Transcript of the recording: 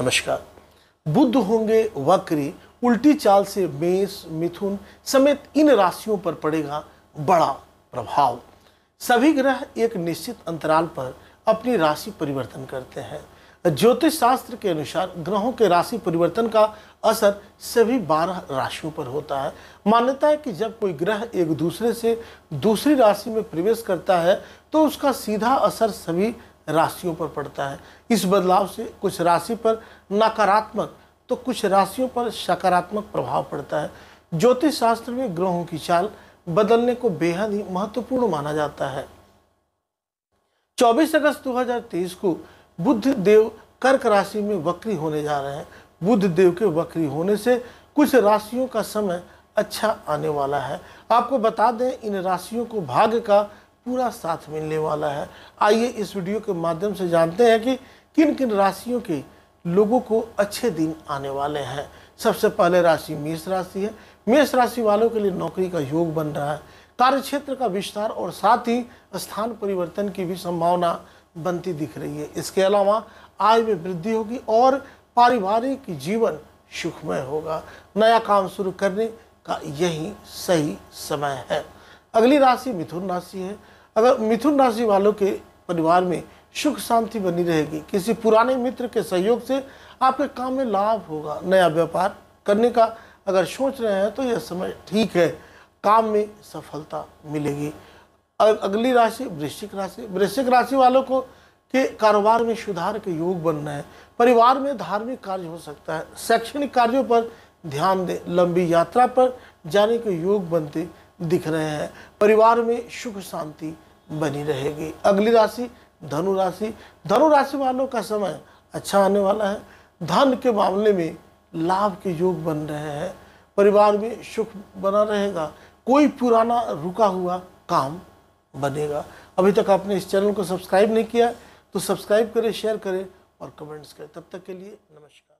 नमस्कार बुद्ध होंगे वक्री उल्टी चाल से मेष मिथुन समेत इन राशियों पर पड़ेगा बड़ा प्रभाव सभी ग्रह एक निश्चित अंतराल पर अपनी राशि परिवर्तन करते हैं ज्योतिष शास्त्र के अनुसार ग्रहों के राशि परिवर्तन का असर सभी बारह राशियों पर होता है मान्यता है कि जब कोई ग्रह एक दूसरे से दूसरी राशि में प्रवेश करता है तो उसका सीधा असर सभी राशियों पर पड़ता है इस बदलाव से कुछ राशि पर नकारात्मक तो कुछ राशियों पर सकारात्मक प्रभाव पड़ता है ज्योतिष शास्त्र में ग्रहों की चाल बदलने को बेहद ही महत्वपूर्ण माना जाता है 24 अगस्त 2023 को बुद्ध देव कर्क राशि में वक्री होने जा रहे हैं बुद्ध देव के वक्री होने से कुछ राशियों का समय अच्छा आने वाला है आपको बता दें इन राशियों को भाग्य का पूरा साथ मिलने वाला है आइए इस वीडियो के माध्यम से जानते हैं कि किन किन राशियों के लोगों को अच्छे दिन आने वाले हैं सबसे पहले राशि मेष राशि है मेष राशि वालों के लिए नौकरी का योग बन रहा है कार्य क्षेत्र का विस्तार और साथ ही स्थान परिवर्तन की भी संभावना बनती दिख रही है इसके अलावा आय में वृद्धि होगी और पारिवारिक जीवन सुखमय होगा नया काम शुरू करने का यही सही समय है अगली राशि मिथुन राशि है अगर मिथुन राशि वालों के परिवार में सुख शांति बनी रहेगी किसी पुराने मित्र के सहयोग से आपके काम में लाभ होगा नया व्यापार करने का अगर सोच रहे हैं तो यह समय ठीक है काम में सफलता मिलेगी अगर अगली राशि वृश्चिक राशि वृश्चिक राशि वालों को के कारोबार में सुधार के योग बन रहे हैं परिवार में धार्मिक कार्य हो सकता है शैक्षणिक कार्यों पर ध्यान दें लंबी यात्रा पर जाने के योग बनते दिख रहे हैं परिवार में सुख शांति बनी रहेगी अगली राशि धनु राशि धनु राशि वालों का समय अच्छा आने वाला है धन के मामले में लाभ के योग बन रहे हैं परिवार में सुख बना रहेगा कोई पुराना रुका हुआ काम बनेगा अभी तक आपने इस चैनल को सब्सक्राइब नहीं किया तो सब्सक्राइब करें शेयर करें और कमेंट्स करें तब तक के लिए नमस्कार